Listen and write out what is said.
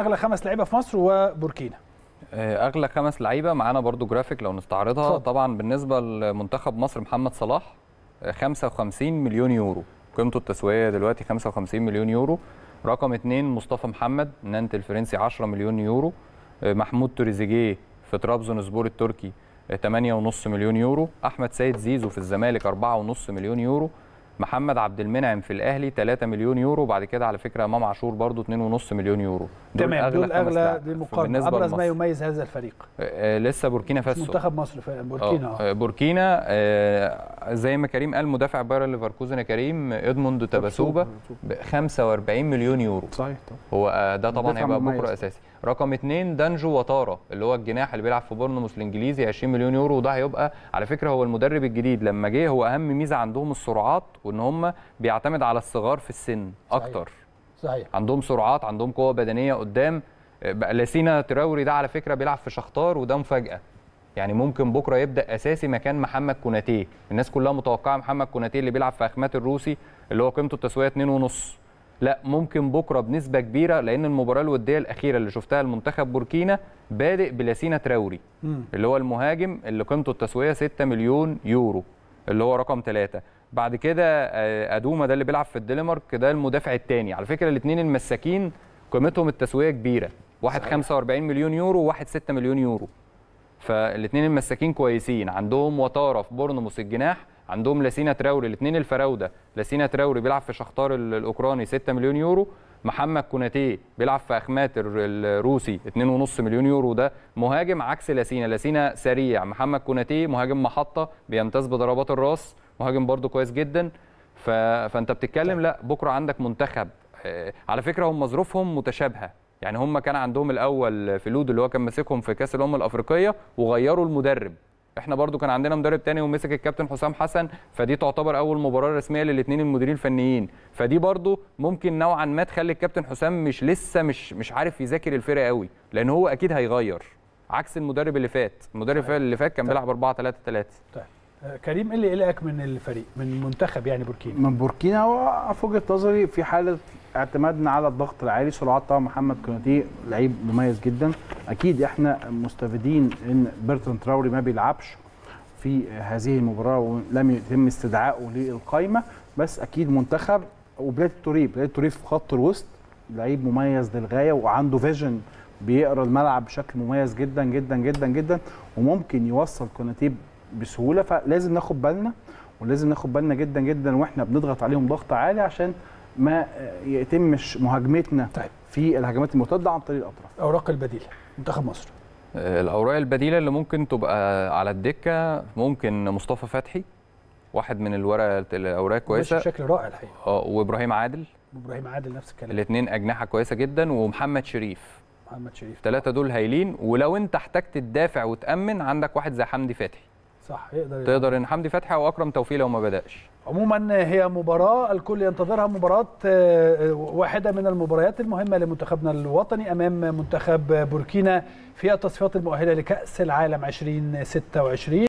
اغلى خمس لعيبه في مصر وبوركينا آه، اغلى خمس لعيبه معانا برضو جرافيك لو نستعرضها صح. طبعا بالنسبه لمنتخب مصر محمد صلاح 55 آه، مليون يورو قيمته التسويقيه دلوقتي 55 مليون يورو رقم اثنين مصطفى محمد نانت الفرنسي 10 مليون يورو آه، محمود تريزيجيه في طرابزون سبور التركي 8.5 مليون يورو احمد سيد زيزو في الزمالك 4.5 مليون يورو محمد عبد المنعم في الاهلي 3 مليون يورو بعد كده على فكره امام عاشور برضو 2.5 مليون يورو تمام دول, دول اغلى مقارنه ابرز ما يميز هذا الفريق آه, آه، لسه بوركينا فاسو منتخب مصر في آه، بوركينا آه بوركينا آه زي ما كريم قال مدافع باير ليفركوزن يا كريم ادموند تباسوبا ب 45 مليون يورو صحيح طبعا هو آه ده طبعا هيبقى بكره اساسي رقم اثنين دانجو وطاره اللي هو الجناح اللي بيلعب في بورنموث الانجليزي 20 مليون يورو وده هيبقى على فكره هو المدرب الجديد لما جه هو اهم ميزه عندهم السرعات وان هم بيعتمد على الصغار في السن اكتر صحيح, صحيح. عندهم سرعات عندهم قوه بدنيه قدام لاسينا تراوري ده على فكره بيلعب في شختار وده مفاجاه يعني ممكن بكره يبدا اساسي مكان محمد كوناتيه الناس كلها متوقعه محمد كوناتيه اللي بيلعب في اخمات الروسي اللي هو قيمته التسويه 2.5 لا ممكن بكره بنسبه كبيره لان المباراه الوديه الاخيره اللي شفتها المنتخب بوركينا بادئ بلاسينا تراوري اللي هو المهاجم اللي قيمته التسويه 6 مليون يورو اللي هو رقم ثلاثة بعد كده آه، ادوما ده اللي بيلعب في الدنمارك ده المدافع الثاني على فكره الاثنين المساكين قيمتهم التسويه كبيره واحد 45 مليون يورو وواحد 6 مليون يورو فالاثنين المساكين كويسين عندهم وتاره في بورنموث الجناح عندهم لاسينا تراوري الاثنين الفراوده لاسينا تراوري بيلعب في شختار الاوكراني 6 مليون يورو محمد كوناتيه بيلعب في اخمات الروسي 2.5 مليون يورو ده مهاجم عكس لاسينا لاسينا سريع محمد كوناتيه مهاجم محطه بيمتاز بضربات الراس مهاجم برده كويس جدا ف... فانت بتتكلم طيب. لا بكره عندك منتخب آه، على فكره هم ظروفهم متشابهه يعني هم كان عندهم الاول فلود اللي هو كان ماسكهم في كاس الامم الافريقيه وغيروا المدرب احنا برضو كان عندنا مدرب تاني ومسك الكابتن حسام حسن فدي تعتبر اول مباراه رسميه للاثنين المديرين الفنيين فدي برضو ممكن نوعا ما تخلي الكابتن حسام مش لسه مش مش عارف يذاكر الفرقه قوي لان هو اكيد هيغير عكس المدرب اللي فات المدرب طيب. اللي فات كان طيب. بيلعب 4 3 3 طيب كريم ايه اللي قلقك من الفريق من منتخب يعني بوركينا من بوركينا هو في وجهه نظري في حاله اعتمادنا على الضغط العالي سرعات طبعا محمد كوناتي لعيب مميز جدا اكيد احنا مستفيدين ان بيرتون تراوري ما بيلعبش في هذه المباراه ولم يتم استدعائه للقائمه بس اكيد منتخب وبلاد توري بلاد توري في خط الوسط لعيب مميز للغايه وعنده فيجن بيقرا الملعب بشكل مميز جدا جدا جدا جدا وممكن يوصل كوناتيب بسهوله فلازم ناخد بالنا ولازم ناخد بالنا جدا جدا واحنا بنضغط عليهم ضغط عالي عشان ما يتمش مهاجمتنا طيب. في الهجمات المرتده عن طريق الاطراف الاوراق البديله منتخب مصر الاوراق البديله اللي ممكن تبقى على الدكه ممكن مصطفى فتحي واحد من الورق الاوراق كويسه بشكل رائع الحقيقه اه وابراهيم عادل وابراهيم عادل نفس الكلام الاثنين اجنحه كويسه جدا ومحمد شريف محمد شريف الثلاثه دول هايلين ولو انت احتجت تدافع وتامن عندك واحد زي حمدي فتحي صح يقدر تقدر ان حمدي فتحي او اكرم توفيق لو ما بداش عموما هي مباراه الكل ينتظرها مباراه آه، آه، واحده من المباريات المهمه لمنتخبنا الوطني امام منتخب بوركينا في التصفيات المؤهله لكاس العالم 2026